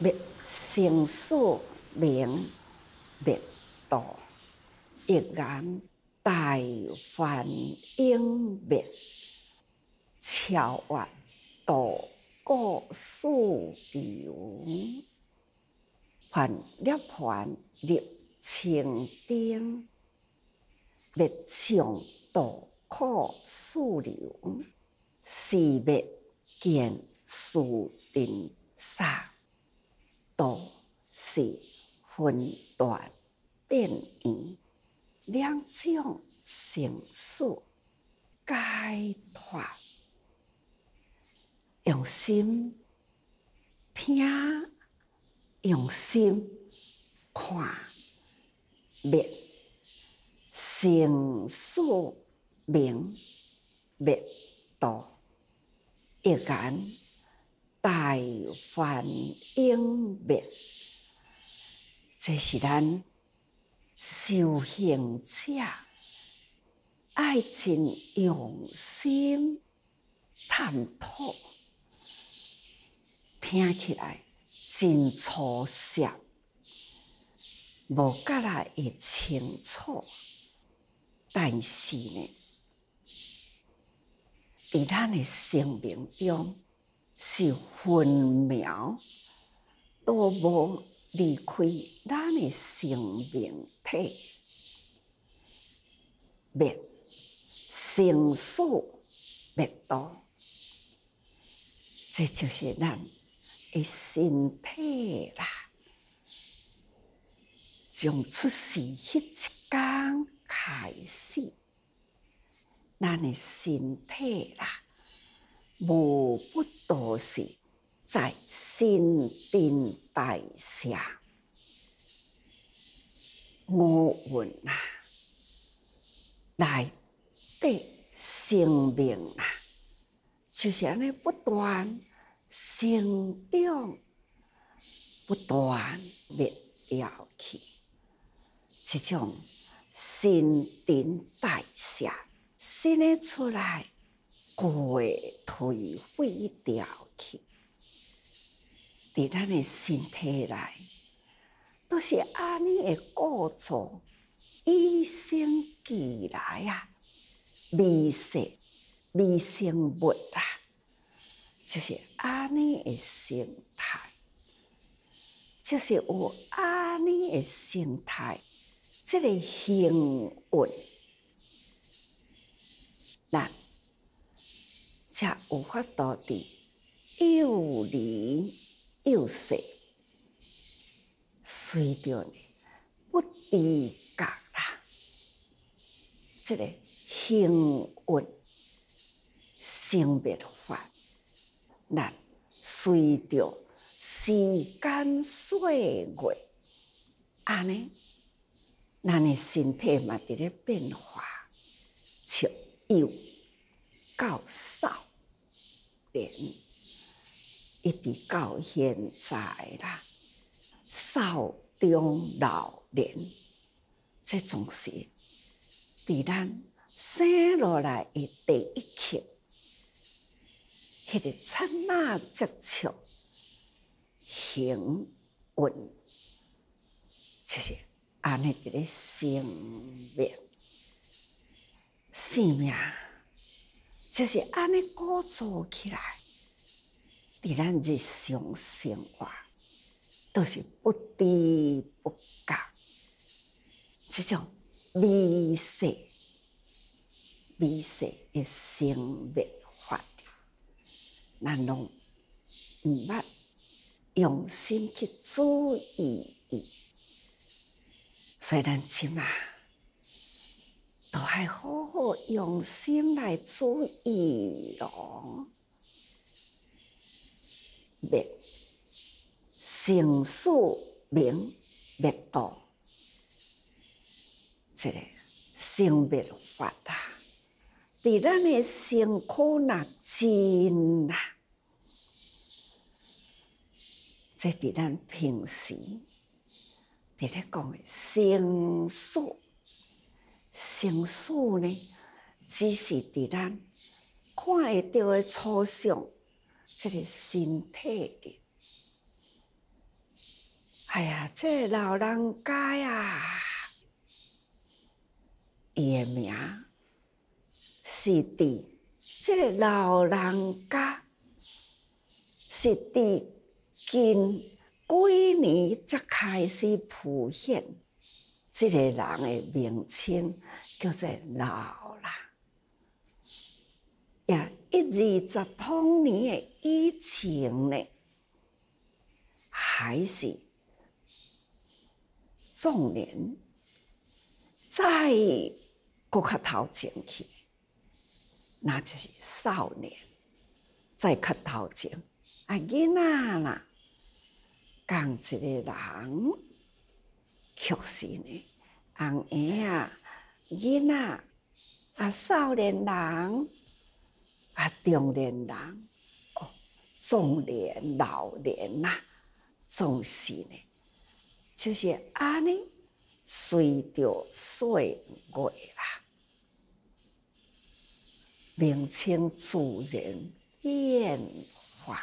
灭生死，名灭道，一念大梵永灭，超越道故，水流凡涅槃入清净，灭情道苦，水流是灭见，是定三。都是分段变异，两种形式解脱，用心听，用心看，灭形素明灭道一大繁应灭，这是咱修行者爱真用心探讨。听起来真粗俗，无甲来会清楚，但是呢，在咱的生命中。是分秒都无离开咱的生命体，灭生熟、灭道，这就是咱的身体啦。从出世迄一天开始，咱的身体啦。无不多是在心定待下，我问啊，来得生命啊，就是安尼不断成长，不断灭掉去，这种心定待下，生的出来。过退毁掉去，伫咱诶身体内，都、是安尼诶过错，一生俱来啊，迷失、迷生物啊，就是安尼诶心态，就是有安尼诶心态，即、个幸运，那。则有法度致幼年幼细，随着呢不自觉啦，即个幸运生别法，那随着时间岁月，安尼，咱的身体嘛伫咧变化，少幼到少。一直到现在啦，少、中、老年，这种是，伫咱生落来的第一刻，迄个刹那接触，行运，就是安尼一个生命，生命。就是安尼构造起来，伫咱日常生活都是不低不假。即种美色，美色的生理法，应，咱拢毋捌用心去注意伊，所以咱即码。都系好好用心来注意咯，灭心、数、明、灭道，这个心灭法啊，在咱你心苦那精呐，在咱平时，你咧讲诶心数。形塑呢，只是伫咱看会到的抽象，这个身体的。哎呀，这老人家呀，伊诶名是伫即个老人家是伫近几年才开始浮现。这个人诶，名称叫做老啦，也一二十、通年诶，以前呢还是壮年，再搁较头前去，那就是少年，再较头前。啊，囡仔啦，共一个人。确实呢，红婴啊，囡仔啊，少年人啊，中年人哦，中年老年呐，总是呢，就是安尼，随着岁月啦，明清自然变化，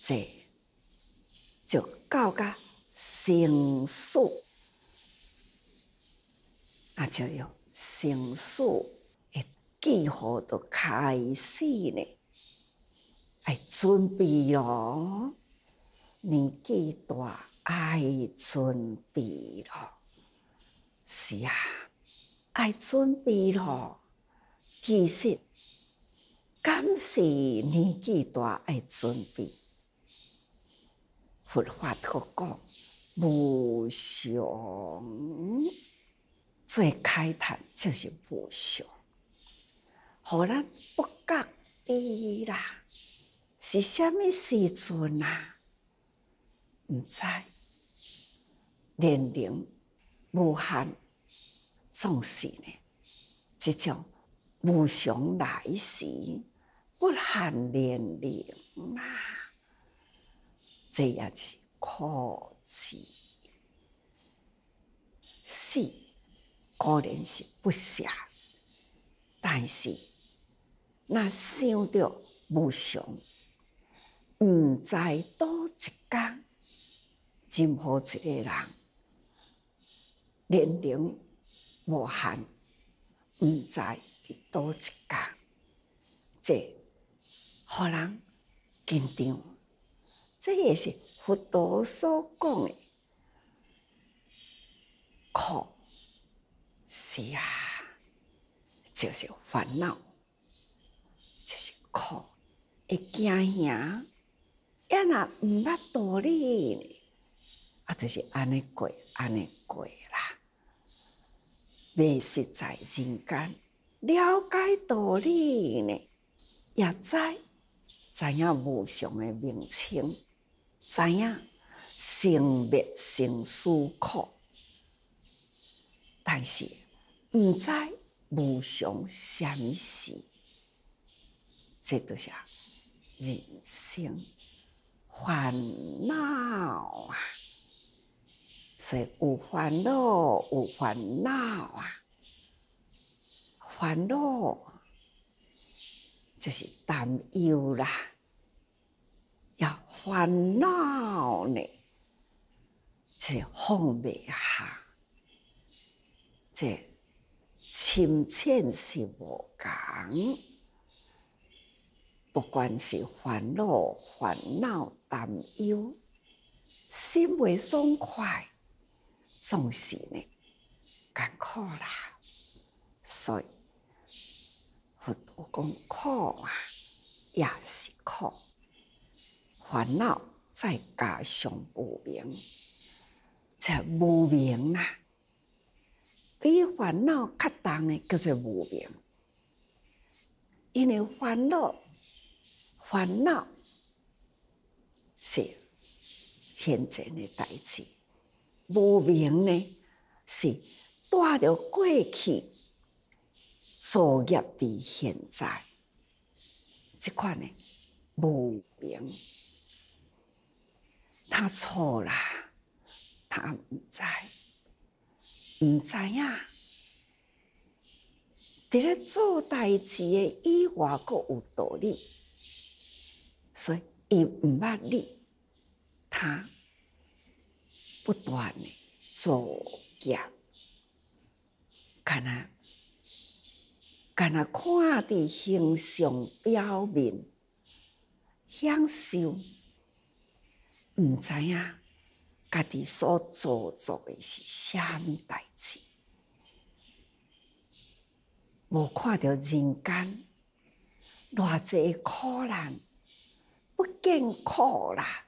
这就够个。成熟，啊，就有心术，一几号就开始咧，爱准备咯，年纪大，爱准备咯，是啊，爱准备咯。其实，敢是年纪大爱准备，佛法托讲。无常最开叹就是无常，互咱不觉的啦？是啥物时阵啊？毋知。年龄无限，总是呢，即种无常来时，不限年龄啊，这样子。可是，死可能是不舍，但是那想到无常，毋知多一天，任何一个人年龄无限，毋知伫多一天，这互人紧张，这也是。佛陀所讲的苦，是啊，就是烦恼，就是苦。会惊呀，也若毋捌道理呢，啊，就是安尼过，安尼过啦。未实在人间，了解道理呢，也知知影无常诶名称。知影生灭生死苦，但是毋知无常啥物事，即就是人生烦恼啊，所以有烦恼，有烦恼啊，烦恼就是担忧啦。要烦恼呢，是放不下，这心浅是无同。不管是烦恼、烦恼担忧，心未爽快，总是呢，艰苦啦。所以，佛都讲苦啊，也是苦。烦恼再加上无明，这无明啊，比烦恼较重的叫做无明。因为烦恼，烦恼是现在的代志，无明呢是带着过去作业伫现在，即款的无明。他错了，他唔知，唔知啊！伫咧做代志嘅以外，阁有道理，所以伊毋捌你，他不断咧做假，看那，看那看伫形象表面享受。毋知影家己所做做诶是虾米代志？无看着人间偌济苦难，不见苦啦，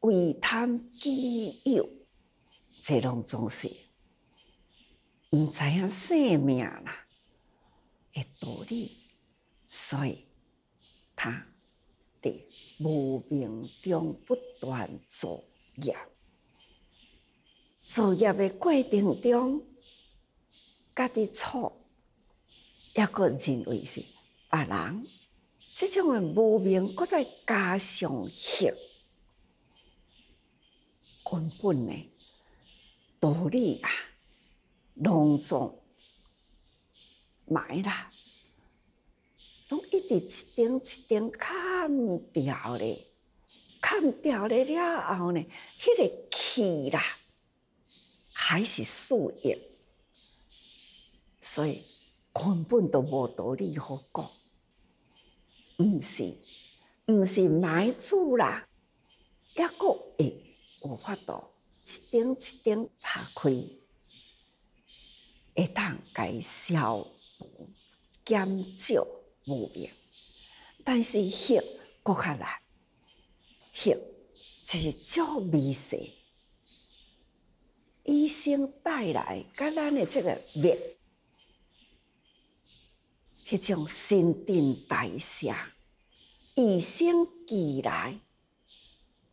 为贪基友，这拢总是毋知影生命啦，诶，道理，所以，他。的无名中不断造业，造业的过程中，家己错，也个认为是别人。即种诶无名，搁再加上起根本的道理啊，浓重埋啦。拢一直一点一点砍掉嘞，砍掉嘞了后呢，迄个气啦还是树叶，所以根本都无道理好讲。毋是毋是买主啦，也阁会有法度一点一点拍开，会当消毒、减少。无明，但是习骨较难，习就是做美，事。医生带来，甲咱的这个灭，迄种心定大谢，与生俱来，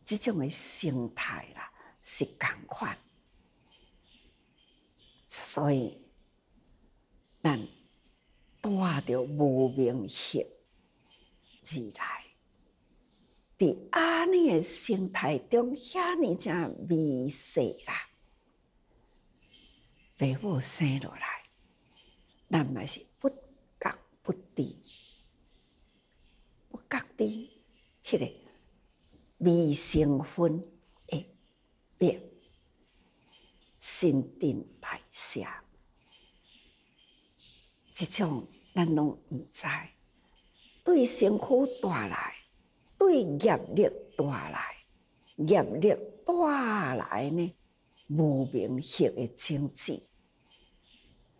这种嘅心态啦，是共款。所以，咱。带着无明心进来，在阿尼的生态中，遐尼正迷失啦。爸母生落来，咱嘛是不觉不知，不觉地迄个微生分的，新陈代谢。一种咱拢毋知，对辛苦带来，对压力带来，压力带来呢无名血的清气；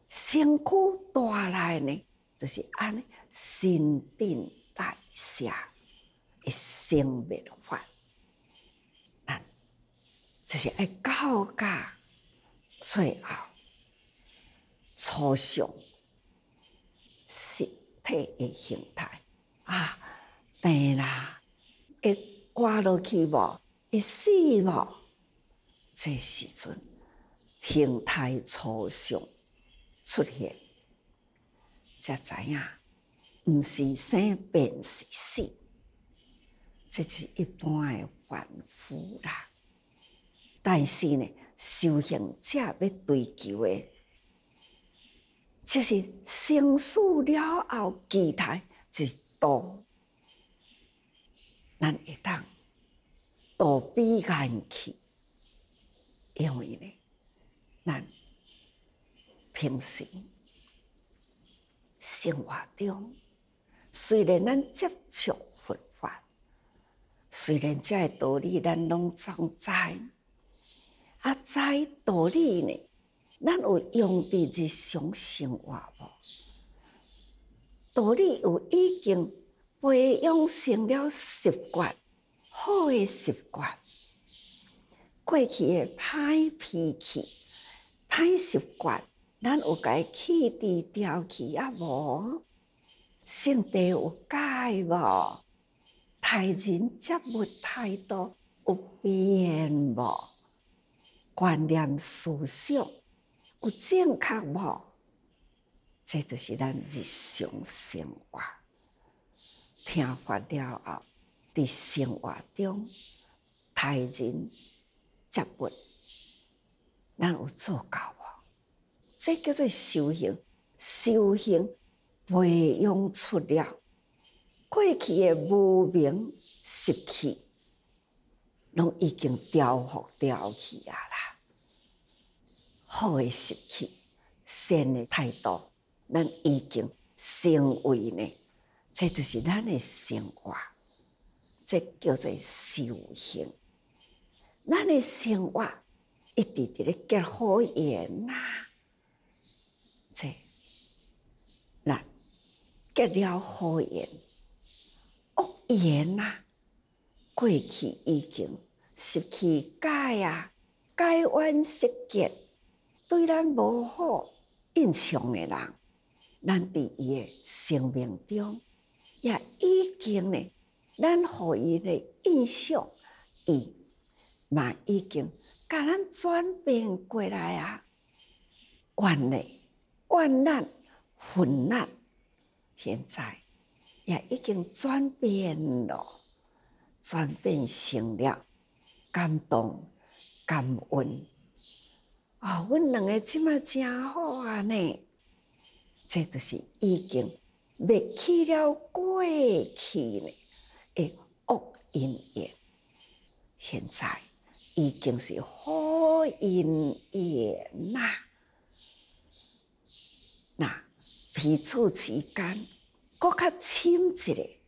辛苦带来呢，就是安尼心定带下一生念佛，咱就是爱告诫最后初上实体的形态啊，病啦，会挂落去无，会死无，这时阵形态初上出现，才知影，毋是生便是死，这是一般的凡夫啦。但是呢，修行者要追求的。就是成事了后，期待是多咱会当，多悲眼去，因为呢，咱平时生活中，虽然咱接触佛法，虽然这诶道理咱拢总知，啊，知道理呢？咱有用伫日常生活无？道理有已经培养成了习惯，好诶习惯。过去诶歹脾气、歹习惯，咱有改气地调去啊无？性地有改无？待人接物太多有变无？观念思想。有正确无？这就是咱日常生活。听法了后，伫生活中待人接物，咱有做到无？这叫做修行。修行培养出了过去的无明习气，拢已经调伏掉去啊啦！好的习气、善的态度，咱已经成为呢。这就是咱的生活，这叫做修行。咱的生活一直伫咧结好缘呐，这，那结了好缘、恶缘呐，过去已经习气解啊，解完习结。对咱无好印象的人，咱伫伊的生命中也已经呢，咱互伊的印象伊嘛已经，甲咱转变过来啊，万难万难困难，现在也已经转变了，转变成了感动感恩。哦，阮两个即卖真好啊！呢，这著是已经灭去了过去的恶因缘，现在已经是好因缘啦。那彼此之间搁较亲一嘞，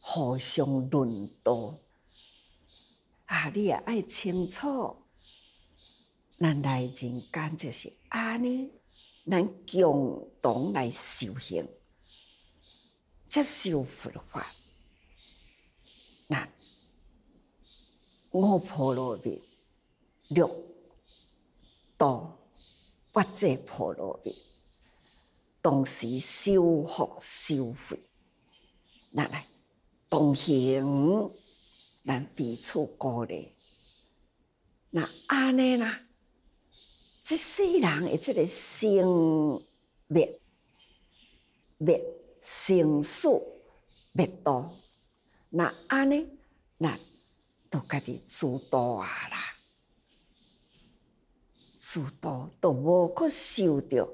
互相论渡。啊，你也爱清楚。那来人间就是安尼，咱共同来修行，接受佛法。那我婆罗蜜、六道八戒婆罗蜜，同时修福修慧。那来同行咱彼此鼓励。那阿弥呢？即世人而且咧，生灭灭，生死灭多，那安尼那都家己自度啊啦，自度都无个修着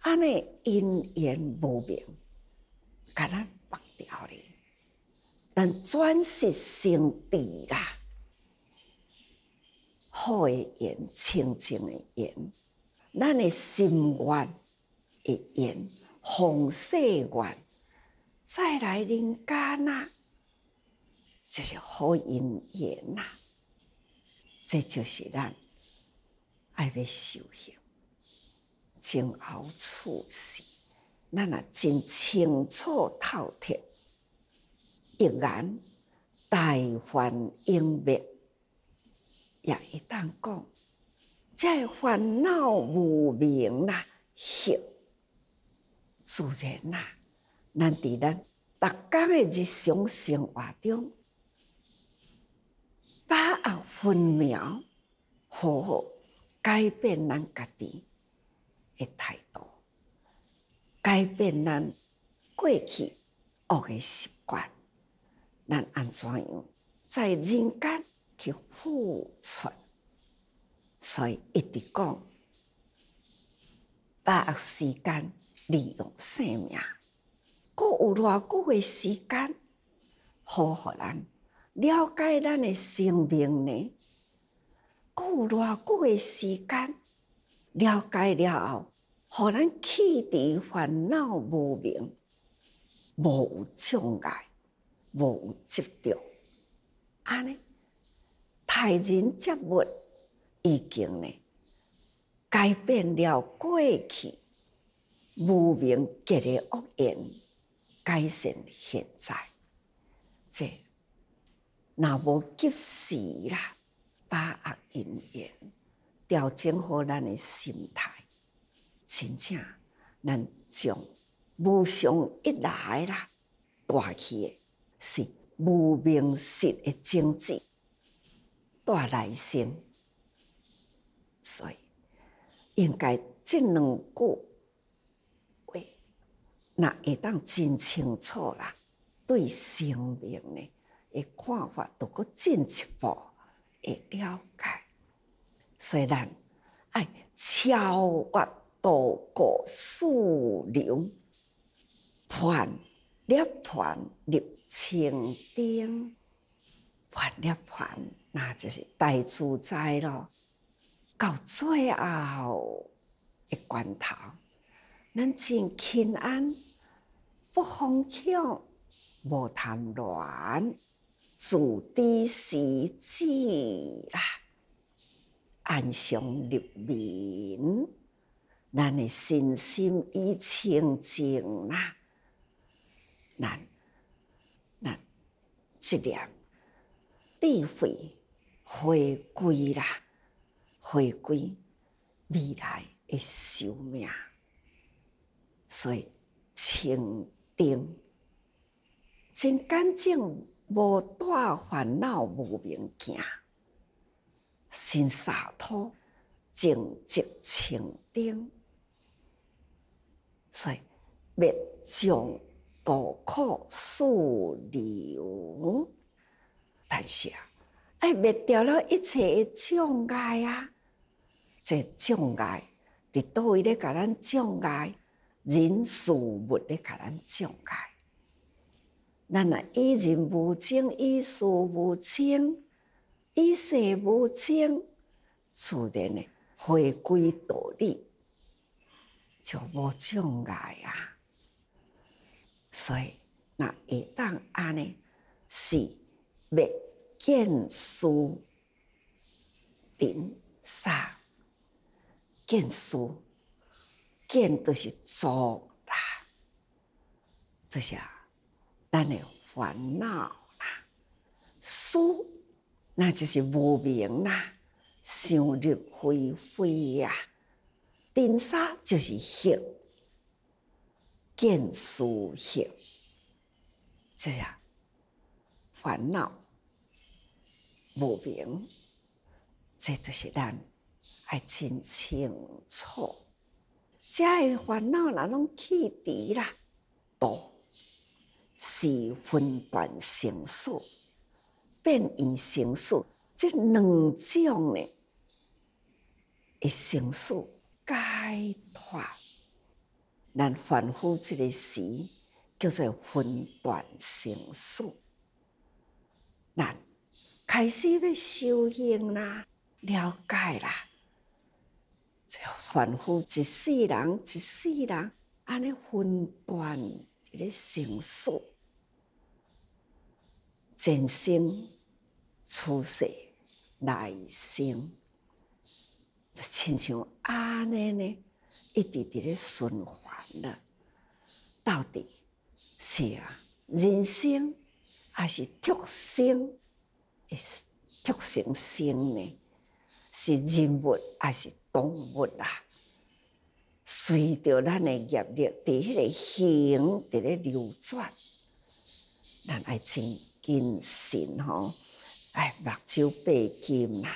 安尼因缘无明，甲咱绑掉了，但转世成地啦。好的缘，清净的缘，咱的心愿一言，宏誓愿再来临家那，就是好姻缘啦。这就是咱爱要修行，精后处事，咱也真清楚透彻，一然大凡应变。也会当讲，即烦恼无明啦，摄自然啦，咱伫咱逐工诶日常生活中把握分秒，好好改变咱家己诶态度，改变咱过去恶诶习惯，咱安怎样在人间？去付出，所以一直讲把握时间，利用生命。搁有偌久的时间，好互咱了解咱的生命呢？搁有偌久的时间了解了后，互咱去除烦恼无明，无有障碍，无有执着，安尼。害人接物，已经呢，改变了过去无明结的恶缘，改善现在。这若无及时啦，把握因缘，调整好咱的心态，真正咱将无常一来啦，带去的是无明结的种子。大耐心，所以应该这两句，话，那会当真清楚啦。对生命诶看法，都搁进一步诶了解。虽然爱超越多个思量，盘列盘入清顶。烦了烦，那就是大自在咯。到最后一关头，咱请平安，不慌张，无贪乱，自知是知啦。安详入眠，咱的身心已清净啦，咱咱一念。智慧回归啦，回归未来的寿命。所以清定，真干净，无带烦恼，无名镜，真洒脱，静就清定。所以灭将渡苦，水流。但是啊，爱灭掉了一切障碍啊！这障碍，伫多位咧，甲咱障碍；人事物咧，甲咱障碍。咱啊，以人无清，以事无清，以事无清，自然呢，回归道理，就无障碍啊。所以，那一旦安尼是。未见书，顶沙；见书，见都是作啦，这些咱来烦恼啦。书，那就是无明啦，想入非非呀。顶沙就是邪，见书邪，这样烦恼。无明，这就是咱爱真清楚。这的烦恼咱拢去除啦？多是分段成数，变异成数，这两种的成数解脱。咱反复这个词叫做分段成数，开始要修行啦，了解啦，就反复一世人一世人，安尼分段一个成熟，前生、初世、来生，就亲像安尼呢，一直直咧循环了。到底，是啊，人生还是畜生？是觉生呢？是人物还是动物啊？随着咱的业力伫迄个形伫咧流转，咱爱静精神吼，哎，目睭被金啦，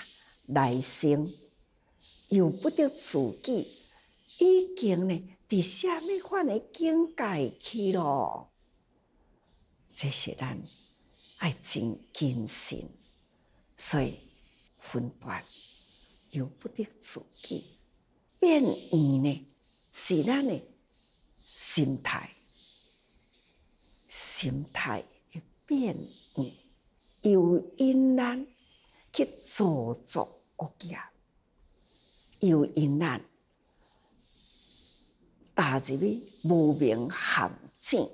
内心由不得自己，已经呢伫虾米款的境界去咯。这是咱爱情精神。所以，分段由不得自己，变异呢，是咱的心态，心态一变异，又因咱去做作恶业，又因咱踏入呢无明陷阱，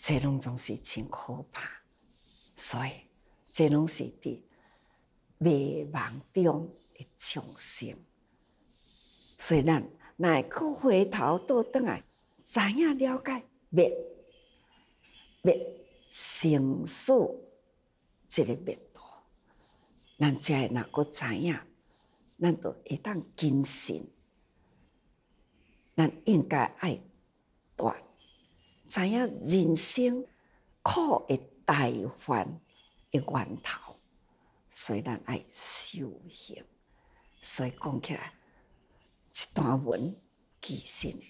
这拢总是真可怕，所以。即拢是伫迷惘中个重生，以咱奈去回头倒转来，知影了解灭灭生死即个灭度，咱会若个知影，咱就会当坚信，咱应该爱断，知影人生苦个大患。的源头，所以咱爱修行，所以讲起来，一段文，其实呢，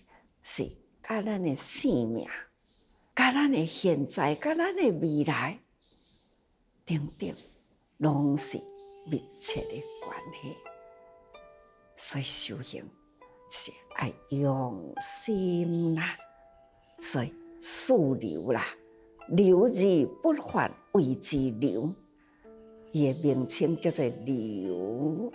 是甲咱的性命、甲咱的现在、甲咱的未来，等等，拢是密切的关系。所以修行是爱用心啦，所以枢纽啦。流而不返谓之流，伊个名称叫做流。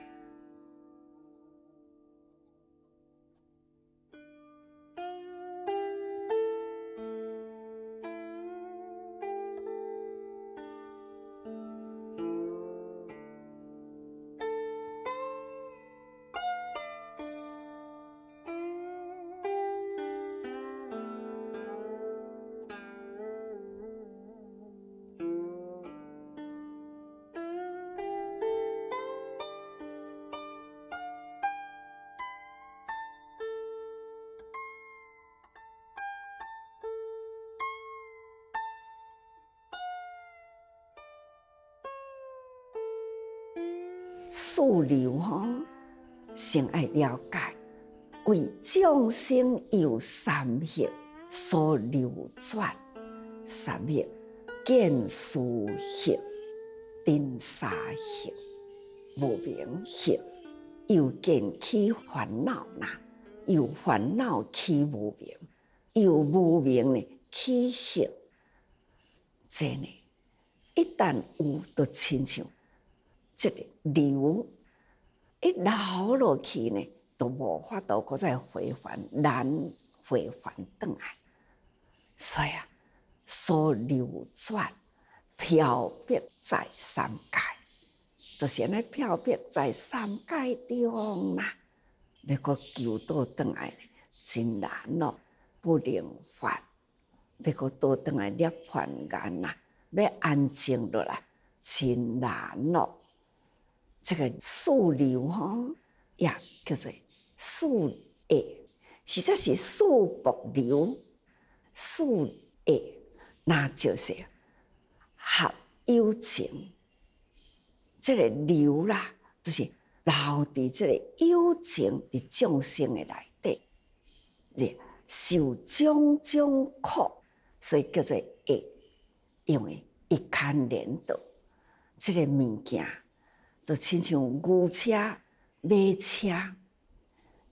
真爱了解，为众生有三业所流转，三业见思业、定三业、无明业，又见起烦恼呐，又烦恼起无明，又无明呢起业。真呢，一旦有，就亲像这个礼一老落去呢，都无法度搁再回返，难回返倒来。所以啊，所流转漂泊在三界，就是安尼漂泊在三界中啦，要搁求倒倒来呢，真难咯。不能返。要搁倒倒来孽凡眼啦，要安静落来，真难咯。这个树流哈，也叫做树爱，实在是树木流树爱，那就是合友情。这个流啦，就是流伫这个友情的众生的内底，受种种苦，所以叫做爱，因为一牵连到这个物件。就亲像牛车、马车，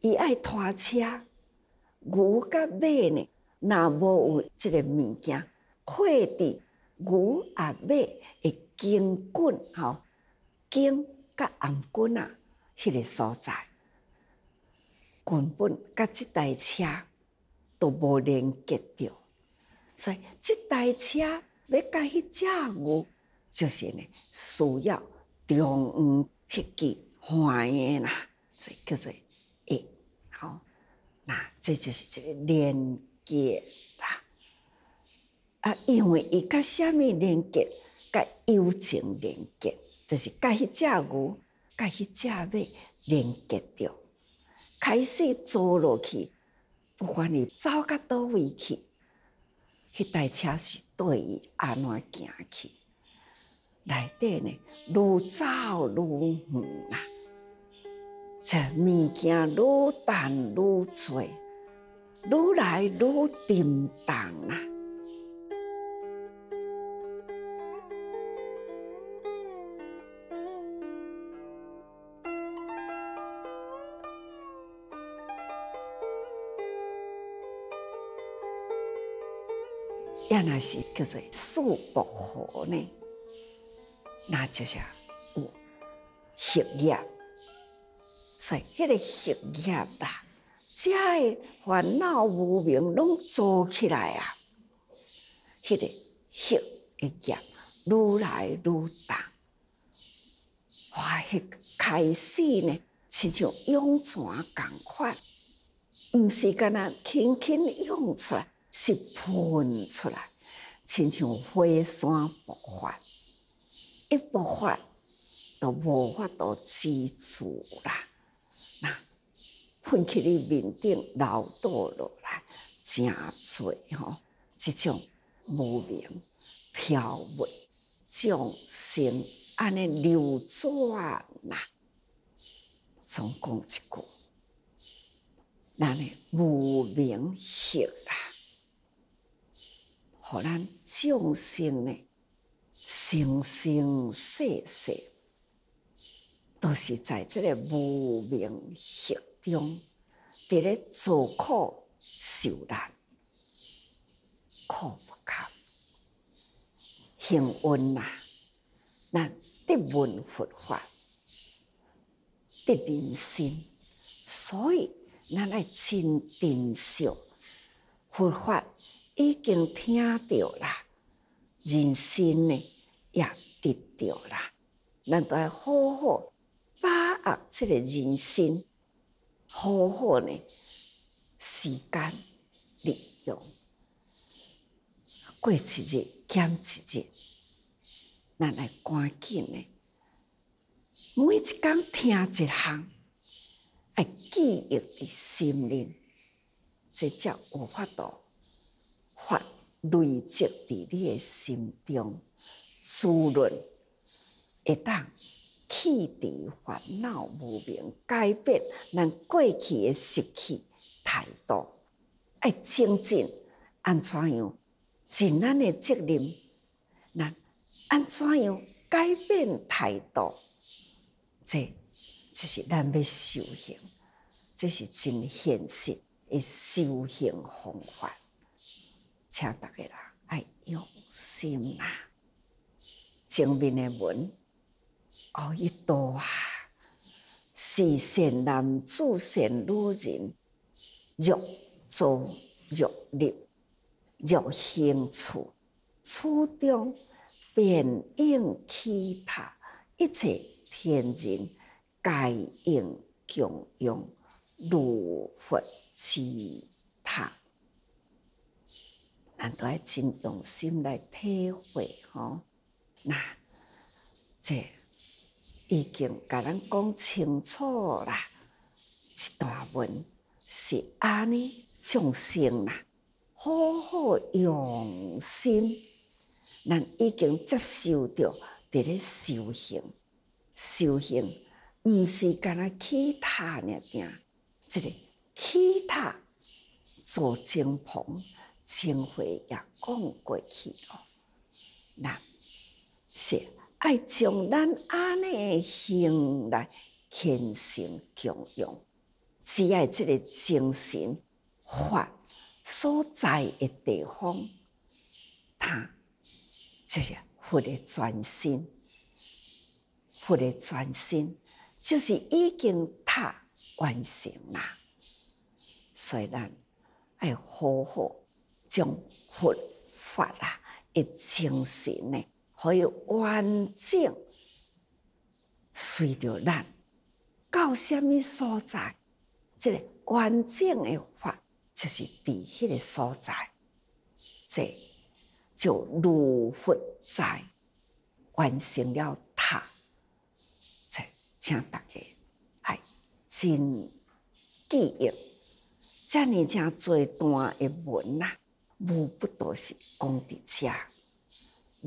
伊爱拖车。牛甲马呢，若无有即个物件，快递牛啊马会筋骨吼，筋甲暗骨啊，迄个所在，根本甲即台车都无连接着。所以，即台车要甲迄只牛，就是呢需要。中央迄支欢迎啦，所以叫做一好，那这就是一个连接啦。啊，因为伊甲虾米连接，甲友情连接，就是甲迄只牛、甲迄只马连接着，开始做落去，不管你走到倒位去，迄台车是对伊安怎行去？来得呢，越走愈远啦，这物件愈淡越脆，越来愈沉重啦。原来是叫做素薄荷呢。那就是业业，所以迄个业业啊，家嘅烦恼无明拢做起来啊，迄个的业愈来愈大，哇！迄开始呢，亲像涌泉共款，毋是干那轻轻涌出来，是喷出来，亲像火山爆发。一无法，都无法度知足啦。呐，喷起你面顶，流倒落来，真多吼。即种无名飘物，众生安尼流转呐。总共一句，咱咧无名血啦，互咱众生咧。生生世世，都是在这个无明习中，伫咧做苦受难，苦不堪。幸运啊，咱得闻佛法，得人心，所以咱要真珍惜佛法，已经听到了人心呢。也得到啦。咱着好好把握这个人生，好好呢时间利用，过一日减一日，咱来赶紧呢，每一工听一项，爱记忆伫心灵，这才有法度，发累积伫你的心中。思润，会当去除烦恼无明，改变咱过去诶习气态度。爱清进，安怎样？尽咱诶责任。咱安怎样改变态度？这就是咱要修行，这是真现实诶修行方法，请大家人爱用心啦。前面的文，哦，一都啊！是善男子、善女人，欲做欲立，欲行处，处中便应其他一切天人皆应供养如佛起塔，都爱真用心来体会哦。那，这已经甲咱讲清楚啦。一段文是安尼众生啦，好好用心，咱已经接受着伫咧修行，修行，毋是干那其他物件。这个其他做经棚，清会也讲过去咯。那。是爱将咱安尼诶心来虔诚供养，只爱即个精神发所在诶地方，他就是佛诶全心，佛诶全心，就是已经他完成啦。所以咱爱好好将佛法啊，诶精神呢。可以完整，随着咱到什么所在，这个完整的法就是伫迄个所在，这就如佛在完成了它。这请大家爱真记忆，遮尔遮最段的一文啊，无不都是功德遮。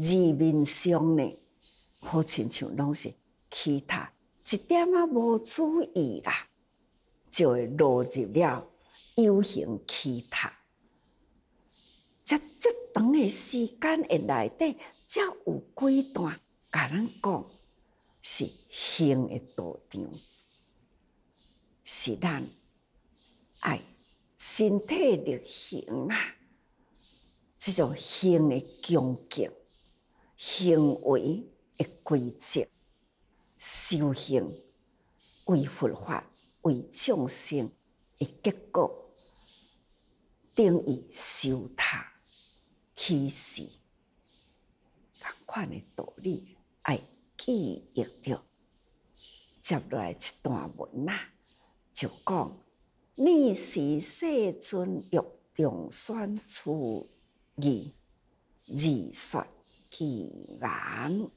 字面上呢，好亲像拢是乞讨，一点啊无注意啦，就会落入了有形乞讨。在这长诶时间诶内底，则有几段甲咱讲是行诶道场，是咱爱身体力行啊，这种行诶境界。行为的规则，修行为佛法，为众生的结果，定义修他其实同款诶道理，爱记忆着。接落来一段文呐，就讲你是世尊欲重选出义，二说。既然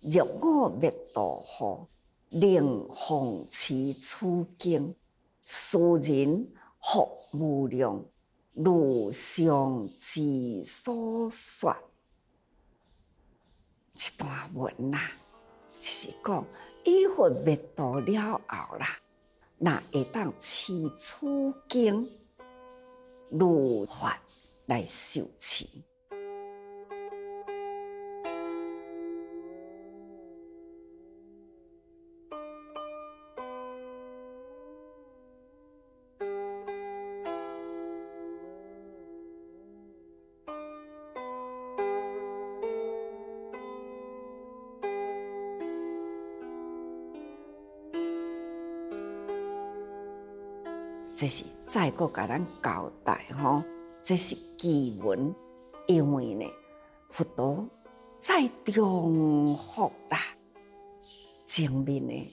入我灭度后，能奉持此经，庶人获无量，如上之所说。这段文啦，就是讲依佛灭度了后啦，那会当持此经，如法来修持。这是再个甲咱交代吼，这是基本，因为呢，佛读再重复啦，前面的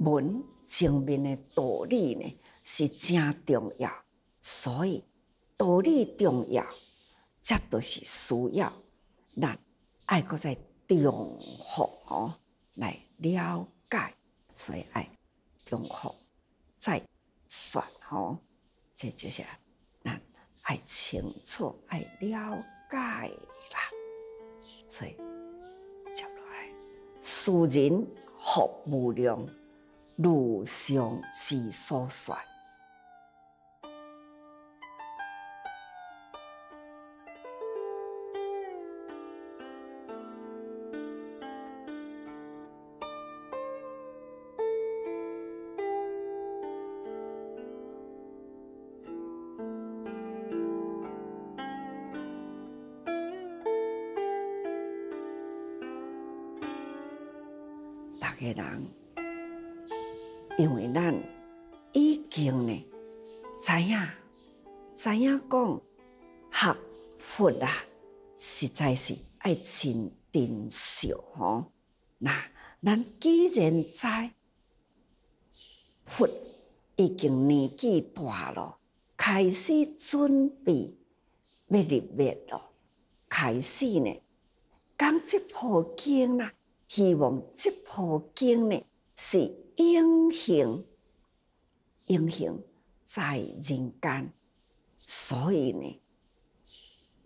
文，前面的道理呢是真重要，所以道理重要，这都是需要咱爱搁再重复吼，来了解，所以爱重复再说。吼，这就是，咱爱清楚、爱了解啦，所以接落来，私人服务量如上之所善。怎样讲？学佛啊，实在是爱真珍惜吼。那咱既然知佛已经年纪大了，开始准备要入灭了，开始呢讲这部经啦。希望这部经呢是英雄，英雄在人间。所以呢，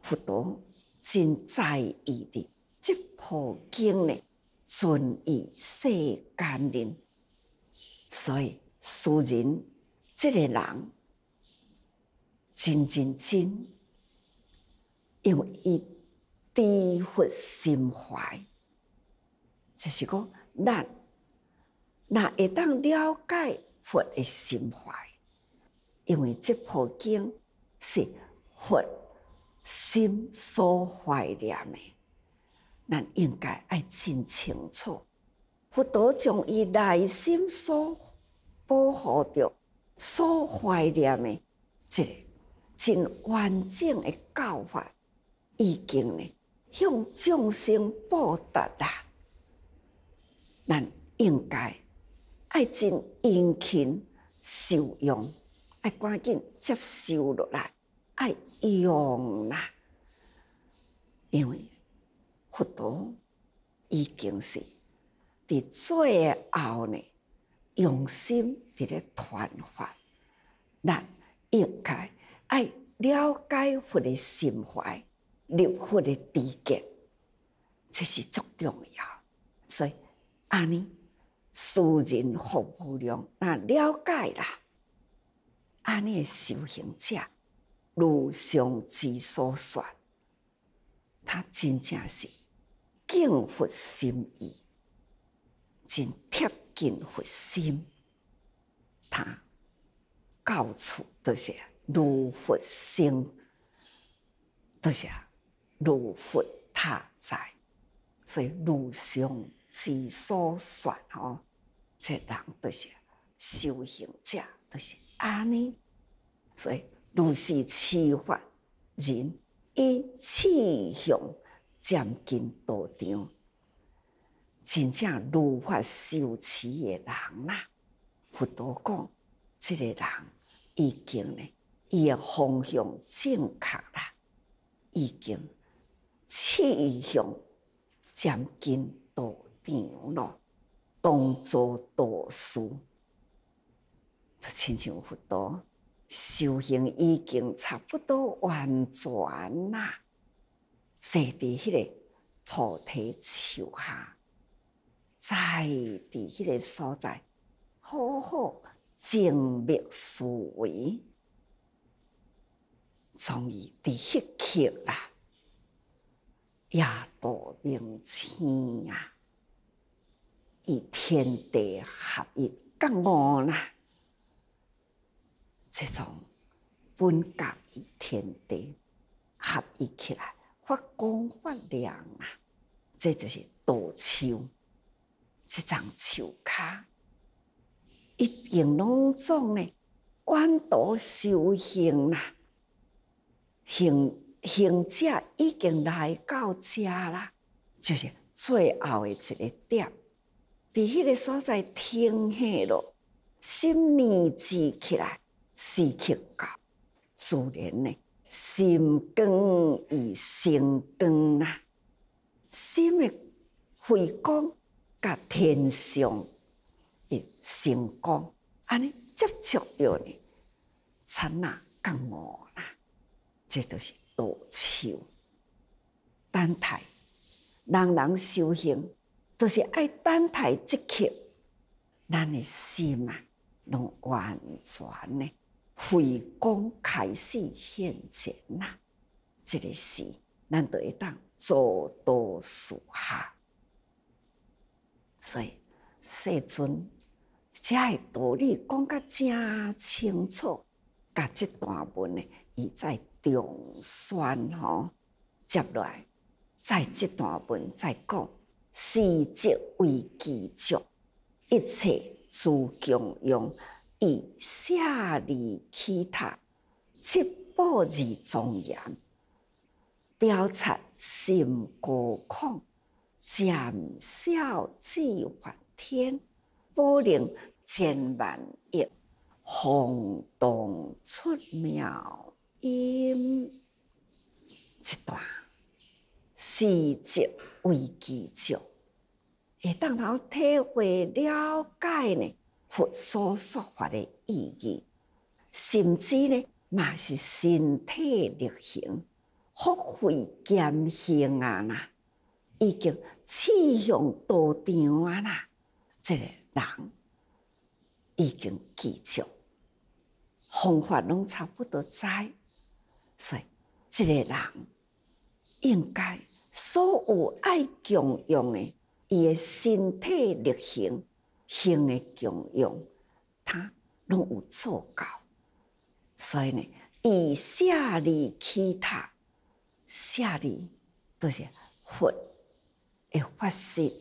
佛陀真在意的《这部经》呢，存于世间人。所以，俗人这个人真认真，因一伊知佛心怀，就是讲咱那会当了解佛的心怀，因为《这部经》。是佛心所怀念的，咱应该爱真清楚，佛陀将伊内心所保护着、所怀念的这个，真完整的教法、已经呢，向众生报答啦。咱应该爱真殷勤受用。爱赶紧接受落来，爱用啦，因为佛陀已经是伫最后呢，用心伫咧传化，咱应该爱了解佛的心怀，入佛的智见，这是足重要。所以安尼，私人服务量，那了解啦。安尼诶修行者，如上之所说，他真正是敬佛心意，真贴近佛心。他到处都是如佛心，都是如佛他在，所以如上之所说哦，这人都是修行者，都是。啊！呢，所以如是持法人，以气向渐进道场，真正如法修持的人啦，佛陀讲，这个人已经呢，伊的方向正确啦，已经气向渐进道场咯，当作导师。他亲像佛陀修行已经差不多完全啦，坐伫迄个菩提树下，在伫迄个所在，好好静默思维，终于伫迄刻啦，夜度明天啊，与天地合一，共悟啦。这种本隔于天地合一起来，发光发亮啊！这就是道树，即张树卡，一定拢种咧弯道修行啦。行行者已经来到家啦，就是最后的一个点，在迄个所在停下了，心念聚起来。四克到自然呢，心光与心光啊，心的慧光甲天上诶心光，安尼接触着呢，灿烂甲无啦，这都是道场，等待，人人修行都是爱等待即刻，咱的心啊，能完全呢。慧光开始现前呐，即个事咱就会当做到事下。所以世尊，只个道理讲甲正清楚，甲这段文呢，伊再重宣吼，接落来再这段文再讲，四智为基础，一切诸经用。以舍利其他七宝之庄严，标出心高空，渐消智梵天，波棱千万亿，轰动出妙音。一段四节为基础，会当头体会了解呢。佛所说法的意义，甚至呢，嘛是身体力行，福慧兼行啊呐，已经气象道场啊呐，这个人已经记住方法拢差不多知，所以这个人应该所有爱共用的，伊诶身体力行。性个功用，它拢有做到，所以呢，以下利其他下利就是佛的法身，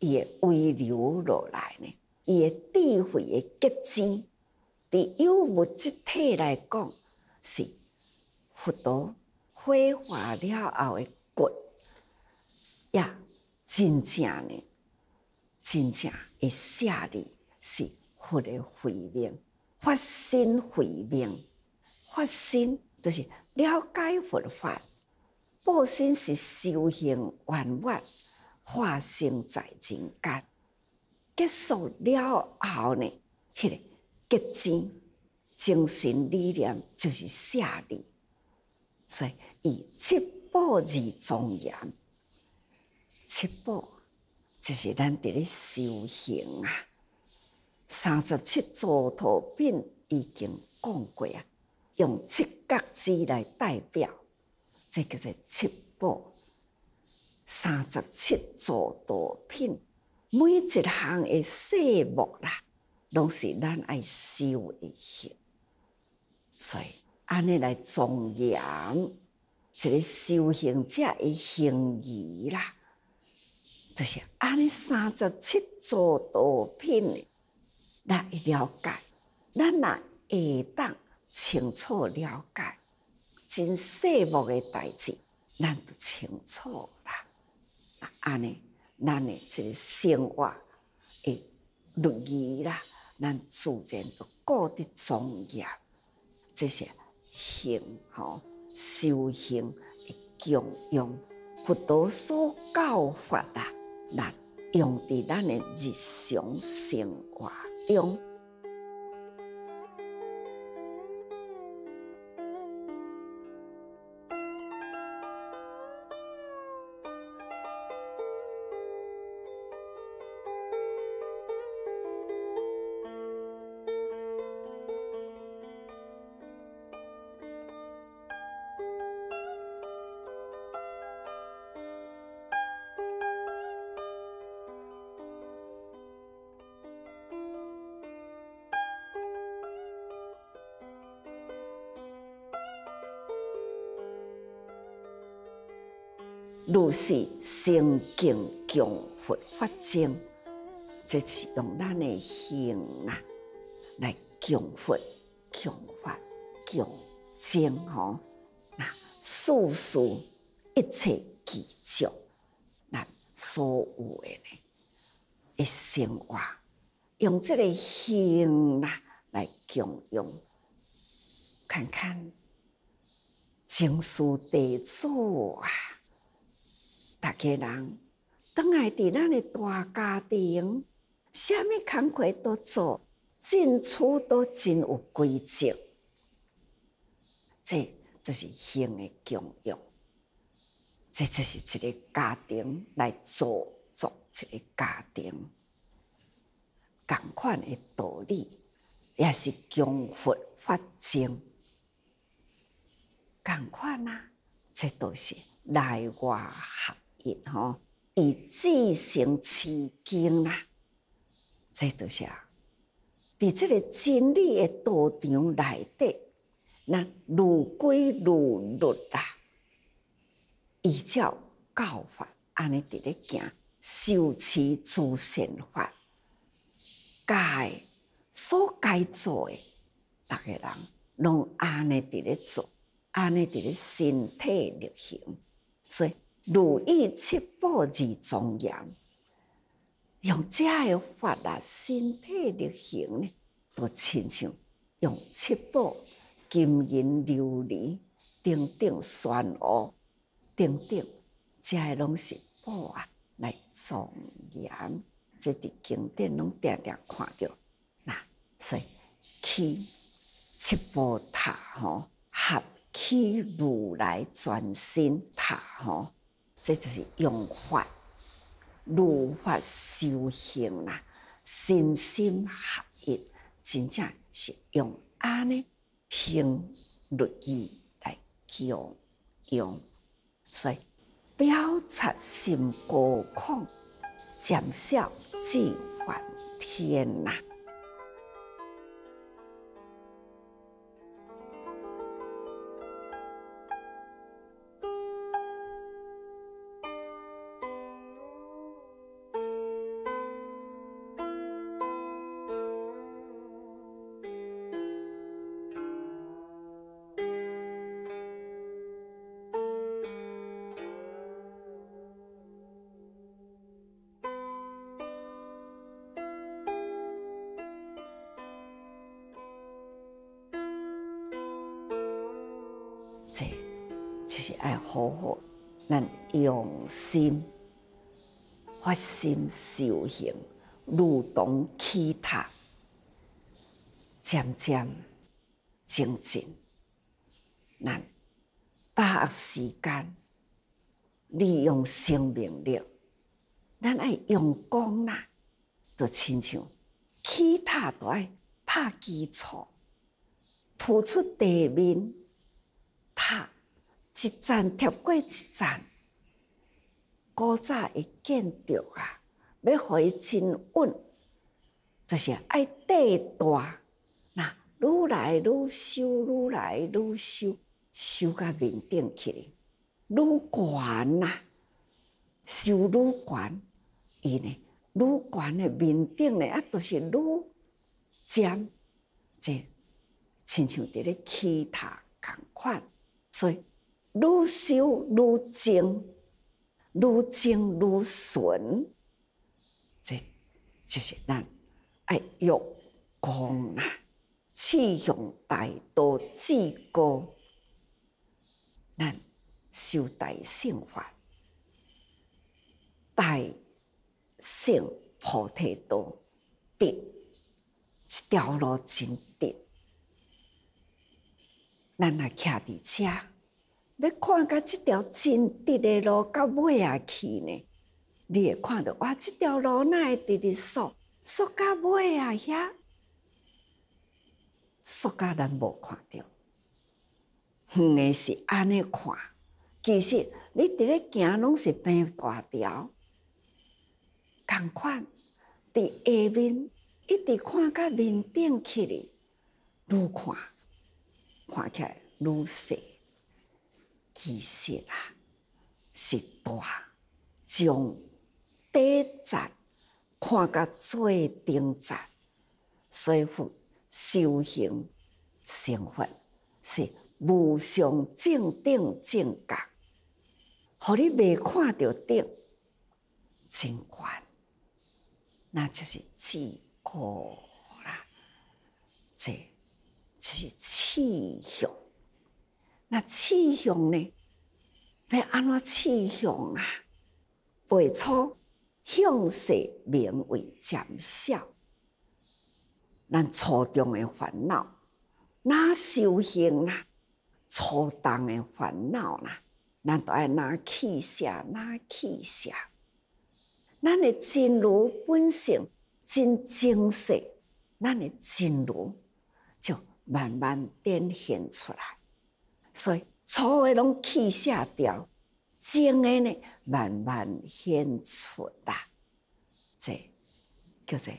伊个微流落来呢，伊个智慧个结晶，伫有物质体来讲，是佛陀火化了后的骨，呀，真正呢，真正。下礼是佛的慧命，发心慧命，发心就是了解佛法；报心是修行圆满，化身在人间。结束了后呢，迄个结晶精神力量就是下礼，所以以七宝而庄严，七宝。就是咱伫咧修行啊，三十七座道品已经讲过啊，用七角枝来代表，即叫做七宝。三十七座道品，每一项的色目啦，拢是咱爱修行，所以安尼来庄严一个修行者的行仪啦。就是安尼三十七座道品，来了解，咱若会当清楚了解，真细目诶代志，咱就清楚啦。啊，安尼，咱诶即生活会乐意啦，咱自然就过得庄严。这些行吼修行诶，功用，佛陀所教法啦。那用伫咱的日常生活中。是行、静、敬、佛、发、精，这是用咱的性啊来敬佛、敬法、敬经吼。那世事一切执着，那所有的呢，一生活用这个性啊来经营。看看，经书地主啊。大家人，当来伫咱个大家庭，虾米工课都做，进出都真有规则。这就是性的功用。这就是一个家庭来做，做一个家庭，共款的道理，也是功福发情。共款啊，这都是内外合。吼，以自行持经啦，这都是啊。伫这个真理的道场内底，那如归如律啊，依照教法安尼伫咧行，修持诸善法，该所该做诶逐个人拢安尼伫咧做，安尼伫咧身体力行，所以。如意七宝之庄严，用这个法啊，身体力行呢，都亲像用七宝、金银琉璃、顶顶玄瑚、顶顶，这个拢是宝啊，来庄严。这伫经典拢定定看着，那所以起七宝塔吼，合起如来全身塔吼。这就是用法，如法修行啦，身心合一，真正是用安尼平律意来用用，所以表察心高空，减少自怨天呐。这就是爱，好好咱用心发心修行，如同乞讨，渐渐精进，咱把握时间，利用生命力，咱爱用功啦，就亲像乞讨，都爱拍基础，铺出地面。塔一层贴过一层，古早的建筑啊，要伊亲稳，就是爱地大，那愈来愈修，愈来愈修，修到面顶去，愈悬呐，修愈悬，伊呢愈悬的面顶呢，啊，就是愈尖，即亲像伫咧其他共款。所以，愈修愈精，愈精愈纯，这就是咱哎，欲功啊，气用大道至高咱修大圣法，大圣菩提道，得一条路真得。咱若徛伫车，要看到即条真直的路到尾啊去呢？你会看到哇，即条路若会直直缩缩到尾啊遐，缩到咱无看到。哼，是安尼看，其实你伫咧行拢是变大条，同款伫下面一直看到面顶去哩，愈看。看起来如小，其实啊是大。从短暂看到最顶层。所以修行成佛是无上正等正觉。互你未看到顶真观，那就是至高啦。这。是气象。那气象呢？要安怎气象啊？最初，相是名为占小，咱初中的烦恼，那修行啊，初中的烦恼啦，咱都爱拿气下，拿气下。咱的真如本性，真真实，咱的真如。慢慢展现出来，所以粗的拢去下掉，精的呢慢慢显出啦，这叫做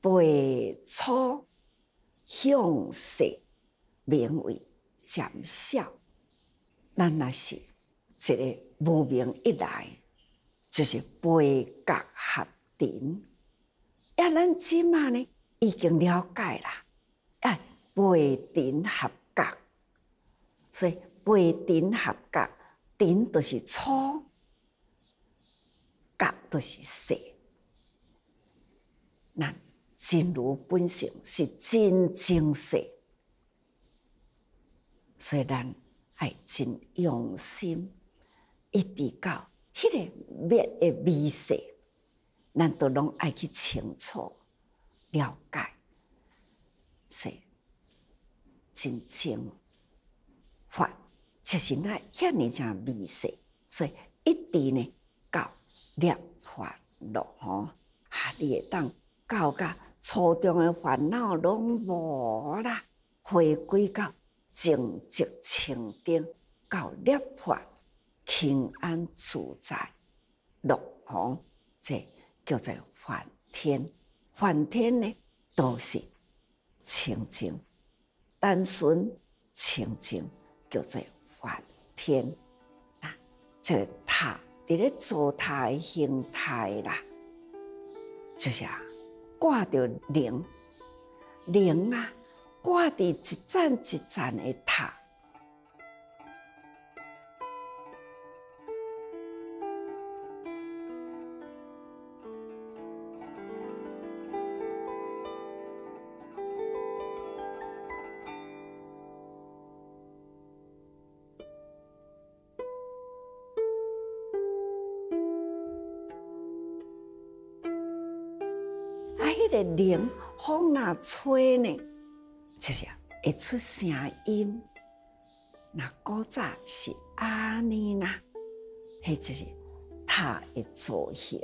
背粗向细，名为减少。咱那是一个无名一来，就是背角合顶，呀，咱即码呢已经了解啦。背顶合格，所以背顶合格，顶就是初，角就是细。那真如本性是真精细，所以咱爱真用心，一直到迄个灭的微细，咱都拢爱去清楚了解，是。清正法，就是那赫尔正美食，所以一直呢，到涅槃落吼，啊，你会当到甲初中的烦恼拢无啦，回归到正直清净，到涅槃平安自在落吼，这叫做反天，反天呢都是清净。单纯清净叫做梵天啦，这塔，伫咧坐塔诶形态啦，就是挂着铃铃啊，挂伫一站一站诶塔。个铃风若吹呢，就是会出声音。那古早是安尼啦，就是它的造型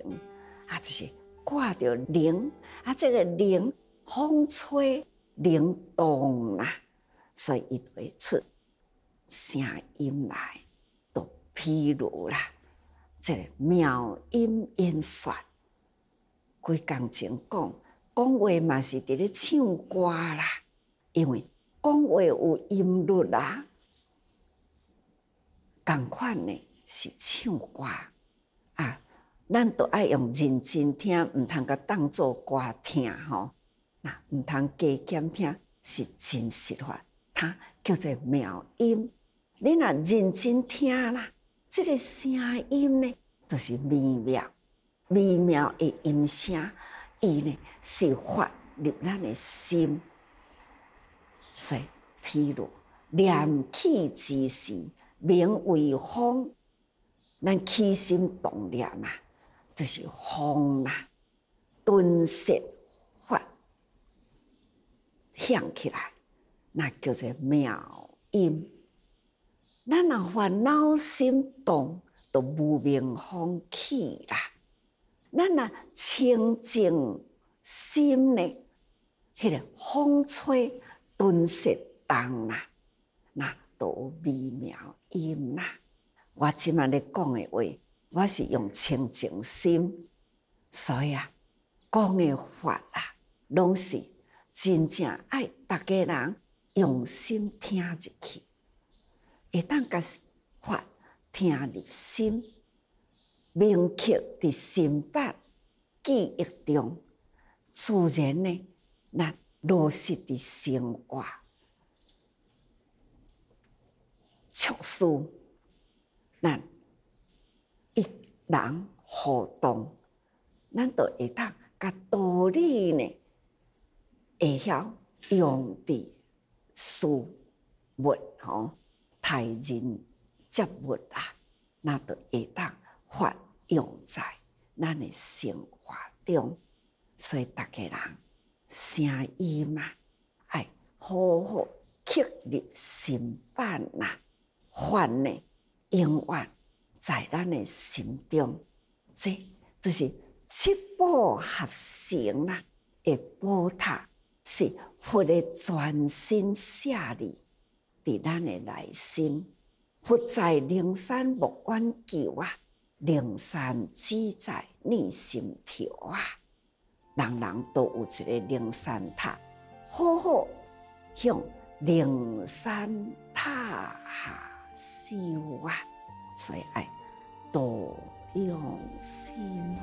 啊，就是挂着铃啊，这个铃风吹铃动啦，所以伊就会出声音来，都披露啦，这妙音音说，归钢琴讲。讲话嘛是伫咧唱歌啦，因为讲话有音律啦，共款呢是唱歌啊，咱都爱用认真听，毋通甲当做歌听吼，那毋通加减听是真实话，它叫做妙音。你若认真听啦，这个声音呢就是微妙、微妙的音声。伊呢是发入咱的心，以譬如念起之时名为风，咱起心动念啊，就是风啦，顿时发响起来，那叫做妙音。咱若烦恼心动，就无名风起啦。咱若清净心呢，迄个风吹顿时动啦，那多微妙音啦。我即满咧讲诶话，我是用清净心，所以啊讲诶法啊，拢是真正爱逐家人用心听入去，会当甲法听入心。铭刻伫心腹记忆中，自然呢，那落实伫生活、处事、那一人互动，咱就会当甲道理呢，会晓用伫事物吼，待人接物啊，那就会当发。用在咱诶生活中，所以逐个人声音嘛，哎，好好刻入心板呐，唤你永远在咱诶心中。这就是七宝合成啦，诶，宝塔是佛诶，专心舍利伫咱诶内心，佛在灵山莫远求啊。灵山自在内心跳啊，人人都有一个灵山塔，好好向灵山塔下修啊，所以爱多用心。